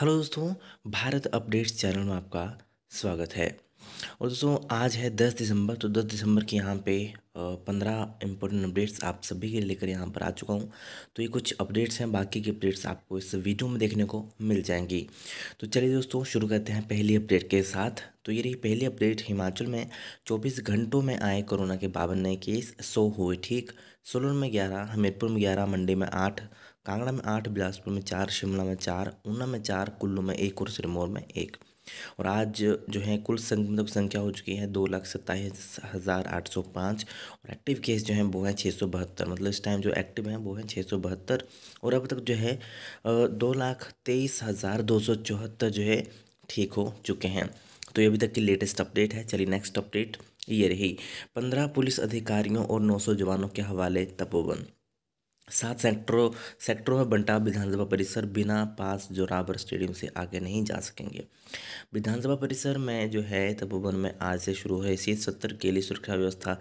hello दोस्तों Bharat updates channel में आपका स्वागत है और दोस्तों आज है दस दिसंबर तो दस दिसंबर की यहाँ पे पंद्रह इम्पोर्टेंट अपडेट्स आप सभी के लेकर यहाँ पर आ चुका हूँ तो ये कुछ अपडेट्स हैं बाकी की अपडेट्स आपको इस वीडियो में देखने को मिल जाएंगी तो चलिए दोस्तों शुरू करते हैं पहली अपडेट के साथ तो ये रही पहली अपडेट हिमाचल में चौबीस घंटों में आए कोरोना के बावन नए केस सौ हुए ठीक सोलन में ग्यारह हमीरपुर में ग्यारह मंडी में आठ कांगड़ा में आठ बिलासपुर में चार शिमला में चार ऊना में चार कुल्लू में एक और सिरमौर में एक और आज जो है कुल संक्रमितों की संख्या हो चुकी है दो लाख सत्ताईस हज़ार आठ सौ पाँच और एक्टिव केस जो हैं वो हैं छः सौ बहत्तर मतलब इस टाइम जो एक्टिव हैं वो हैं छः सौ बहत्तर और अब तक जो है दो लाख तेईस हज़ार दो सौ चौहत्तर जो है ठीक हो चुके हैं तो ये अभी तक की लेटेस्ट अपडेट है चलिए नेक्स्ट अपडेट ये रही पंद्रह पुलिस अधिकारियों और नौ सौ जवानों के हवाले तपोवन सात सेक्टरों सेक्टरों में बंटा विधानसभा परिसर बिना पास जोरावर स्टेडियम से आगे नहीं जा सकेंगे विधानसभा परिसर में जो है तपोवन में आज से शुरू है इसी सत्र के लिए सुरक्षा व्यवस्था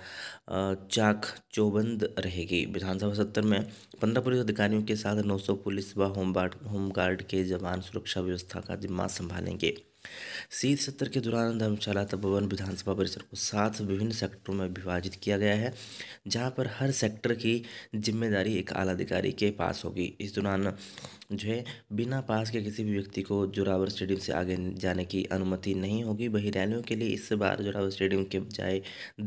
चाक चौबंद रहेगी विधानसभा सत्र में पंद्रह पुलिस अधिकारियों के साथ नौ सौ पुलिस व होमगार्ड होमगार्ड के जवान सुरक्षा व्यवस्था का जिम्मा संभालेंगे शीत सत्र के दौरान धर्मशाला तपोवन विधानसभा परिसर को सात विभिन्न सेक्टरों में विभाजित किया गया है जहां पर हर सेक्टर की जिम्मेदारी एक आला अधिकारी के पास होगी इस दौरान जो है बिना पास के किसी भी व्यक्ति को जोरावर स्टेडियम से आगे जाने की अनुमति नहीं होगी वही रैलियों के लिए इस बार जोरावर स्टेडियम के बजाय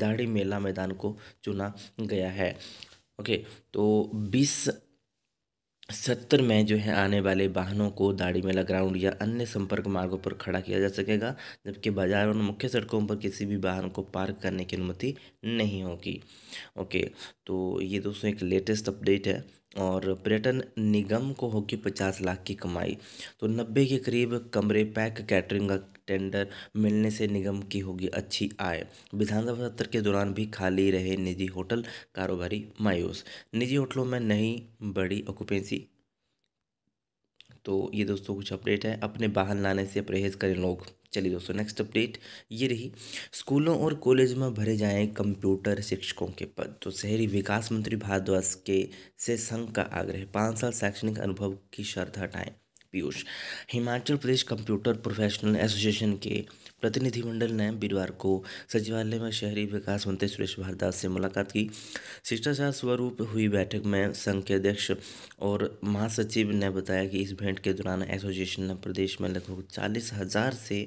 दाढ़ी मेला मैदान को चुना गया है ओके तो बीस सत्तर में जो है आने वाले वाहनों को दाढ़ी मेला ग्राउंड या अन्य संपर्क मार्गों पर खड़ा किया जा सकेगा जबकि बाजार और मुख्य सड़कों पर किसी भी वाहन को पार्क करने की अनुमति नहीं होगी ओके तो ये दोस्तों एक लेटेस्ट अपडेट है और पर्यटन निगम को होगी पचास लाख की कमाई तो नब्बे के करीब कमरे पैक कैटरिंग का टेंडर मिलने से निगम की होगी अच्छी आय विधानसभा सत्र के दौरान भी खाली रहे निजी होटल कारोबारी मायूस निजी होटलों में नहीं बड़ी ऑक्युपेंसी तो ये दोस्तों कुछ अपडेट है अपने बाहर लाने से परहेज़ करें लोग चलिए दोस्तों नेक्स्ट अपडेट ये रही स्कूलों और कॉलेज में भरे जाएं कंप्यूटर शिक्षकों के पद तो शहरी विकास मंत्री भारद्वाज के से संघ का आग्रह पाँच साल शैक्षणिक अनुभव की शर्त हटाएं Piyush Himachal Pradesh computer professional association के प्रतिनिधिमंडल ने वीरवार को सचिवालय में शहरी विकास मंत्री सुरेश भारद्वाज से मुलाकात की शिष्टाचार स्वरूप हुई बैठक में संघ के अध्यक्ष और महासचिव ने बताया कि इस भेंट के दौरान एसोसिएशन ने प्रदेश में लगभग चालीस हज़ार से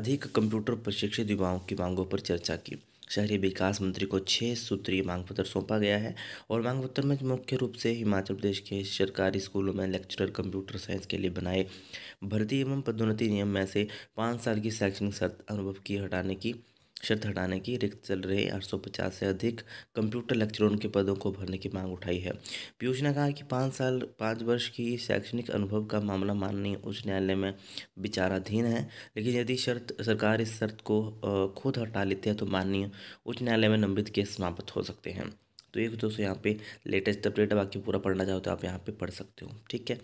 अधिक कंप्यूटर प्रशिक्षित युवाओं की मांगों पर चर्चा की शहरी विकास मंत्री को छः सूत्रीय मांग पत्र सौंपा गया है और मांग पत्र में मुख्य रूप से हिमाचल प्रदेश के सरकारी स्कूलों में लेक्चरर कंप्यूटर साइंस के लिए बनाए भर्ती एवं पदोन्नति नियम में से पाँच साल की शैक्षणिक शर्त अनुभव की हटाने की शर्त हटाने की रिक्त चल रहे आठ सौ पचास से अधिक कंप्यूटर लेक्चरों के पदों को भरने की मांग उठाई है पीयूष ने कहा कि पाँच साल पाँच वर्ष की शैक्षणिक अनुभव का मामला माननीय उच्च न्यायालय में विचाराधीन है लेकिन यदि शर्त सरकार इस शर्त को खुद हटा लेती है तो माननीय उच्च न्यायालय में लंबित केस समाप्त हो सकते हैं तो एक दोस्तों यहाँ पे लेटेस्ट अपडेट बाकी पूरा पढ़ना चाहो तो आप यहाँ पे पढ़ सकते हो ठीक है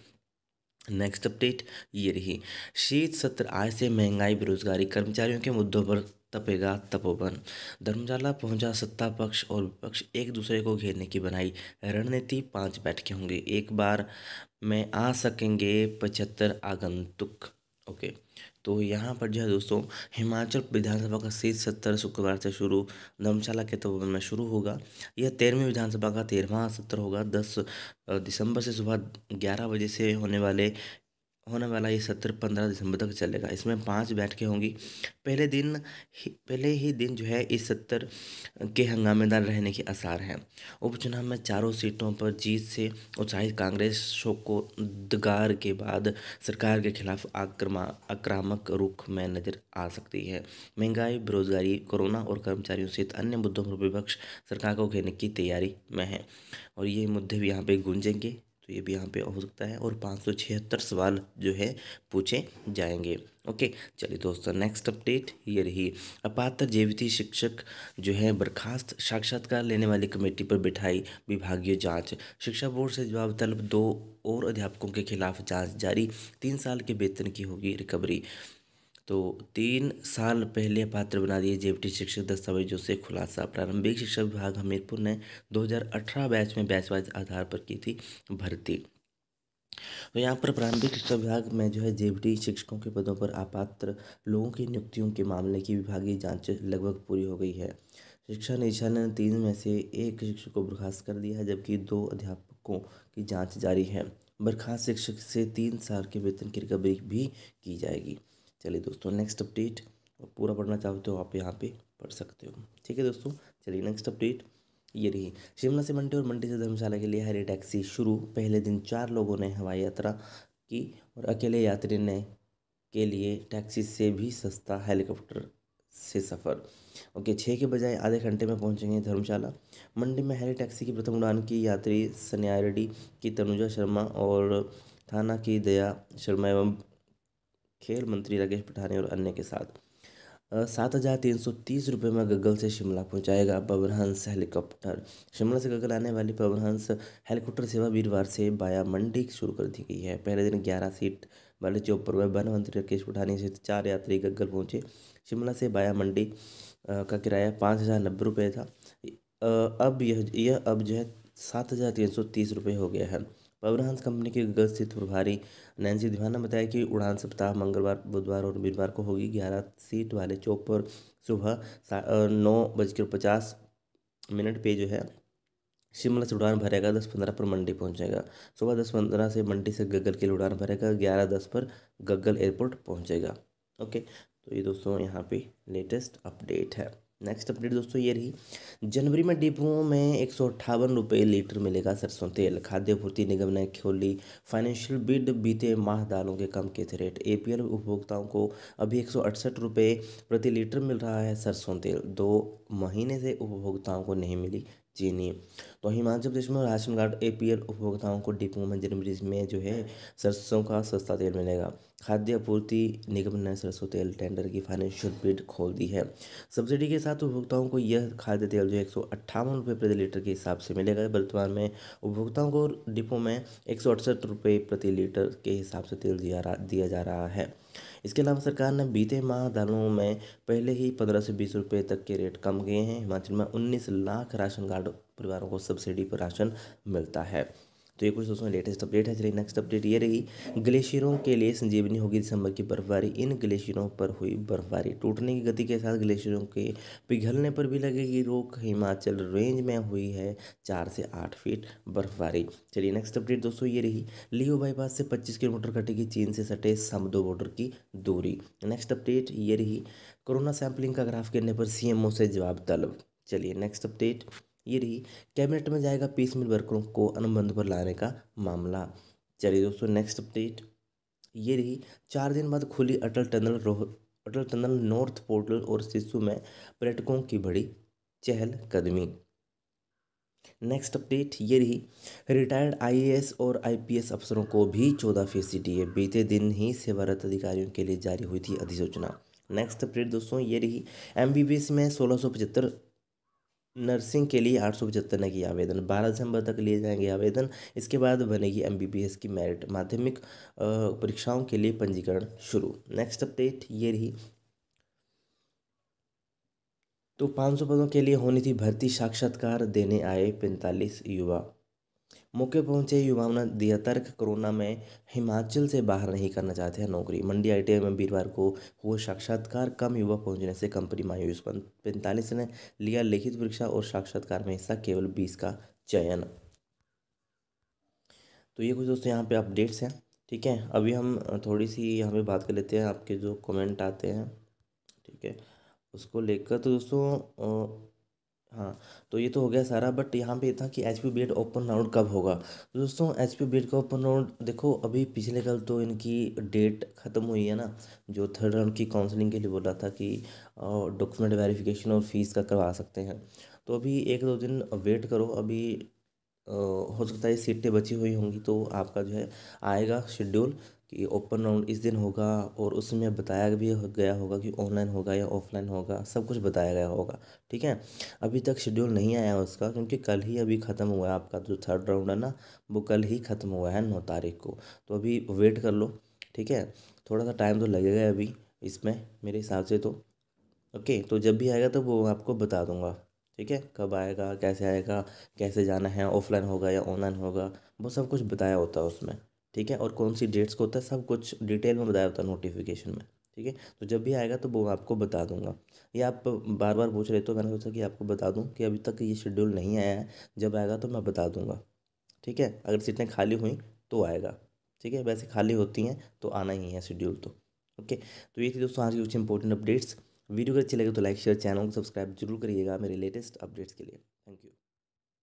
नेक्स्ट अपडेट ये रही शीत सत्र आय से महंगाई बेरोजगारी कर्मचारियों के मुद्दों पर तपेगा तपोवन धर्मशाला पहुंचा सत्ता पक्ष और विपक्ष एक दूसरे को घेरने की बनाई रणनीति पांच बैठकें होंगे एक बार में आ सकेंगे पचहत्तर आगंतुक ओके तो यहाँ पर जो है दोस्तों हिमाचल विधानसभा का शीत सत्र शुक्रवार से शुरू धर्मशाला के तौर तो में शुरू होगा यह तेरहवीं विधानसभा का तेरहवा सत्र होगा दस दिसंबर से सुबह ग्यारह बजे से होने वाले होने वाला ये सत्र पंद्रह दिसंबर तक चलेगा इसमें पांच बैठकें होंगी पहले दिन ही पहले ही दिन जो है इस सत्र के हंगामेदार रहने के आसार हैं उपचुनाव में चारों सीटों पर जीत से उत्साहित कांग्रेस शोक को दगार के बाद सरकार के खिलाफ आक्रमा आक्रामक रुख में नजर आ सकती है महंगाई बेरोजगारी कोरोना और कर्मचारियों सहित अन्य मुद्दों पर विपक्ष सरकार को घेरने की तैयारी में है और ये मुद्दे भी यहाँ पर गूंजेंगे ये भी यहाँ पे हो सकता है और पाँच सौ छिहत्तर सवाल जो है पूछे जाएंगे ओके चलिए दोस्तों नेक्स्ट अपडेट ये रही अपात्र जेविति शिक्षक जो है बर्खास्त साक्षात्कार लेने वाली कमेटी पर बिठाई विभागीय जांच शिक्षा बोर्ड से जवाब तलब दो और अध्यापकों के खिलाफ जांच जारी तीन साल के वेतन की होगी रिकवरी तो तीन साल पहले पात्र बना दिए जेपीटी शिक्षक दस्तावेजों से खुलासा प्रारंभिक शिक्षा विभाग हमीरपुर ने 2018 बैच में बैच वाइज आधार पर की थी भर्ती तो यहाँ पर प्रारंभिक शिक्षा विभाग में जो है जेबडी शिक्षकों के पदों पर आपात्र लोगों की नियुक्तियों के मामले की विभागीय जांच लगभग पूरी हो गई है शिक्षा निदेशालय ने तीन में से एक शिक्षक को बर्खास्त कर दिया है जबकि दो अध्यापकों की जांच जारी है बर्खास्त शिक्षक से तीन साल के वेतन की रिकवरी भी की जाएगी चलिए दोस्तों नेक्स्ट अपडेट पूरा पढ़ना चाहते हो आप यहाँ पे पढ़ सकते हो ठीक है दोस्तों चलिए नेक्स्ट अपडेट ये रही शिमला से मंडी और मंडी से धर्मशाला के लिए हरी टैक्सी शुरू पहले दिन चार लोगों ने हवाई यात्रा की और अकेले यात्री ने के लिए टैक्सी से भी सस्ता हेलीकॉप्टर से सफ़र ओके छः के बजाय आधे घंटे में पहुँचेंगे धर्मशाला मंडी में हैली टैक्सी की प्रथम उड़ान की यात्री सन्यारेड्डी की तनुजा शर्मा और थाना की दया शर्मा एवं खेल मंत्री राकेश पठानी और अन्य के साथ सात हज़ार तीन सौ तीस रुपये में गग्गल से शिमला पहुंचाएगा पवन हंस हेलीकॉप्टर शिमला से गग्गल आने वाली पवनहंस हेलीकॉप्टर सेवा वीरवार से बाया मंडी शुरू कर दी गई है पहले दिन ग्यारह सीट वाले चौपर में वन मंत्री राकेश पठानी सहित चार यात्री गग्गल पहुंचे शिमला से बाया मंडी का किराया पाँच हज़ार नब्बे रुपये था अब यह यह अब जो है सात हज़ार तीन सौ तीस रुपये हो गया है पवरहंस कंपनी के स्थित प्रभारी नैन्सी दिवान ने बताया कि उड़ान सप्ताह मंगलवार बुधवार और वीरवार को होगी ग्यारह सीट वाले चौक पर सुबह नौ बजकर पचास मिनट पे जो है शिमला से उड़ान भरेगा दस पंद्रह पर मंडी पहुंचेगा सुबह दस पंद्रह से मंडी से गग्गल के लिए उड़ान भरेगा ग्यारह दस पर गगल एयरपोर्ट पहुंचेगा ओके तो ये दोस्तों यहाँ पे लेटेस्ट अपडेट है नेक्स्ट अपडेट दोस्तों ये रही जनवरी में डिपुओं में एक सौ अट्ठावन रुपये लीटर मिलेगा सरसों तेल खाद्य पूर्ति निगम ने खोली फाइनेंशियल बिड बीते माह दालों के कम के थे रेट ए उपभोक्ताओं को अभी एक सौ अड़सठ रुपये प्रति लीटर मिल रहा है सरसों तेल दो महीने से उपभोक्ताओं को नहीं मिली चीनी तो हिमाचल प्रदेश में ration card A P L उपभोक्ताओं को डिपो में जनवरी में जो है सरसों का सस्ता तेल मिलेगा खाद्य आपूर्ति निगम ने सरसों तेल टेंडर की फाइनेंशियल बिड खोल दी है सब्सिडी के साथ उपभोक्ताओं को यह खाद्य तेल जो है एक सौ अट्ठावन रुपये प्रति लीटर के हिसाब से मिलेगा वर्तमान में उपभोक्ताओं को डिपो में एक सौ रुपये प्रति लीटर के हिसाब से तेल दिया जा रहा है इसके अलावा सरकार ने बीते माह दालों में पहले ही पंद्रह से बीस रुपये तक के रेट कम किए हैं हिमाचल में उन्नीस लाख राशन कार्ड परिवारों को सब्सिडी पर राशन मिलता है तो ये कुछ दोस्तों लेटेस्ट अपडेट है चलिए नेक्स्ट अपडेट ये रही ग्लेशियरों के लिए संजीवनी होगी दिसंबर की बर्फबारी इन ग्लेशियरों पर हुई बर्फबारी टूटने की गति के साथ ग्लेशियरों के पिघलने पर भी लगेगी रोक हिमाचल रेंज में हुई है चार से आठ फीट बर्फबारी चलिए नेक्स्ट अपडेट दोस्तों ये रही लियो बाईपास से पच्चीस किलोमीटर कटेगी चीन से सटे समदो बॉर्डर की दूरी नेक्स्ट अपडेट ये रही कोरोना सैंपलिंग का ग्राफ करने पर सीएमओ से जवाब तलब चलिए नेक्स्ट अपडेट ये रही कैबिनेट में जाएगा पीस मिल वर्करों को अनुबंध पर लाने का मामला चलिए दोस्तों नेक्स्ट अपडेट ये रही चार दिन बाद खुली अटल टनल रोह अटल टनल नॉर्थ पोर्टल और शिशु में पर्यटकों की बड़ी चहल कदमी नेक्स्ट अपडेट ये रही रिटायर्ड आईएएस और आईपीएस अफसरों को भी चौदह फीसदी डी बीते दिन ही सेवारत अधिकारियों के लिए जारी हुई थी अधिसूचना नेक्स्ट अपडेट दोस्तों ये रही एमबीबीएस में सोलह सौ पचहत्तर नर्सिंग के लिए आठ सौ पचहत्तर ने की आवेदन बारह दिसंबर तक लिए जाएंगे आवेदन इसके बाद बनेगी एमबीबीएस की मेरिट माध्यमिक परीक्षाओं के लिए पंजीकरण शुरू नेक्स्ट अपडेट ये रही तो पाँच सौ पदों के लिए होनी थी भर्ती साक्षात्कार देने आए पैंतालीस युवा मौके पहुंचे युवाओं ने दिया तर्क कोरोना में हिमाचल से बाहर नहीं करना चाहते हैं नौकरी मंडी आईटीआई में वीरवार को हुए साक्षात्कार कम युवा पहुंचने से कंपनी मायूस पैंतालीस ने लिया लिखित परीक्षा और साक्षात्कार में हिस्सा केवल बीस का चयन तो ये कुछ दोस्तों यहाँ पे अपडेट्स हैं ठीक है अभी हम थोड़ी सी यहाँ पे बात कर लेते हैं आपके जो कमेंट आते हैं ठीक है उसको लेकर तो दोस्तों हाँ तो ये तो हो गया सारा बट यहाँ पे था कि H P B Ed open round कब होगा तो दोस्तों एच पी एड का ओपन राउंड देखो अभी पिछले कल तो इनकी डेट ख़त्म हुई है ना जो थर्ड राउंड की काउंसलिंग के लिए बोला था कि डॉक्यूमेंट वेरिफिकेशन और फीस का करवा सकते हैं तो अभी एक दो दिन वेट करो अभी हो सकता है सीटें बची हुई होंगी तो आपका जो है आएगा शेड्यूल कि ओपन राउंड इस दिन होगा और उसमें बताया भी गया होगा कि ऑनलाइन होगा या ऑफलाइन होगा सब कुछ बताया गया होगा ठीक है अभी तक शेड्यूल नहीं आया उसका क्योंकि कल ही अभी ख़त्म हुआ है आपका जो थर्ड राउंड है ना वो कल ही ख़त्म हुआ है नौ तारीख को तो अभी वेट कर लो ठीक है थोड़ा सा टाइम तो लगेगा अभी इसमें मेरे हिसाब से तो ओके तो जब भी आएगा तो वो आपको बता दूंगा ठीक है कब आएगा कैसे आएगा कैसे जाना है ऑफलाइन होगा या ऑनलाइन होगा वो सब कुछ बताया होता है उसमें ठीक है और कौन सी डेट्स को होता है सब कुछ डिटेल में बताया होता है नोटिफिकेशन में ठीक है तो जब भी आएगा तो वो आपको बता दूंगा ये आप बार बार पूछ रहे तो मैंने सोचा कि आपको बता दूं कि अभी तक ये शेड्यूल नहीं आया है जब आएगा तो मैं बता दूंगा ठीक है अगर सीटें खाली हुई तो आएगा ठीक है वैसे खाली होती हैं तो आना ही है शेड्यूल तो ओके तो ये थी दोस्तों आज की कुछ इंपॉर्टेंट अपडेट्स वीडियो अगर अच्छी लगे तो लाइक शेयर चैनल को सब्सक्राइब जरूर करिएगा मेरे लेटेस्ट अपडेट्स के लिए थैंक यू